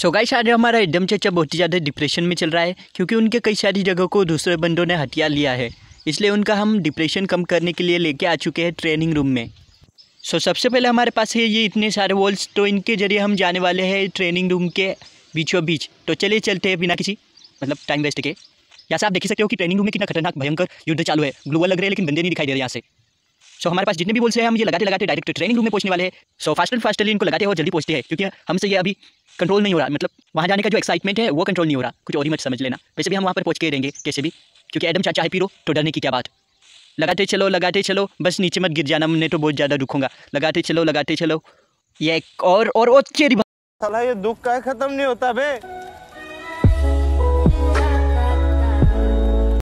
so guys आज हमारा एकदम चाचा बहुत ही ज़्यादा डिप्रेशन में चल रहा है क्योंकि उनके कई सारी जगह को दूसरे बंदों ने हथियार लिया है इसलिए उनका हम डिप्रेशन कम करने के लिए लेके आ चुके हैं ट्रेनिंग रूम में सो so, सबसे पहले हमारे पास है ये इतने सारे वॉल्स तो इनके ज़रिए हम जाने वाले हैं ट्रेनिंग रूम के बीचों बीच तो चलिए चलते हैं बिना किसी मतलब टाइम वेस्ट के यहाँ से आप देख सकते हो कि ट्रेनिंग रूम में कितना खतरनाक भयंकर युद्ध चालू है ग्लोबल लग रहे हैं लेकिन बंदे नहीं दिखाई दे रहे यहाँ से सो हमारे पास जितने भी बोल्स हैं हम ये लगाते लगाते डायरेक्ट ट्रेनिंग रूम में पहुंचने वाले हैं सो फास्ट एंड फास्ट इनको लगाते हो जल्दी पहुंचते हैं क्योंकि हमसे ये अभी कंट्रोल नहीं हो रहा मतलब वहाँ जाने का जो एक्साइटमेंट है वो कंट्रोल नहीं हो रहा कुछ और ही मत समझ लेना वैसे भी हम वहाँ पर पहुंच के रहेंगे कैसे भी क्योंकि एडम चाचा है पीरो तो डरने की क्या बात लगाते चलो लगाते चलो बस नीचे मत गिर जाना मैं तो बहुत ज़्यादा दुखूंगा लगाते चलो लगाते चलो ये एक और और चेरी ये दुख का खत्म नहीं होता भाई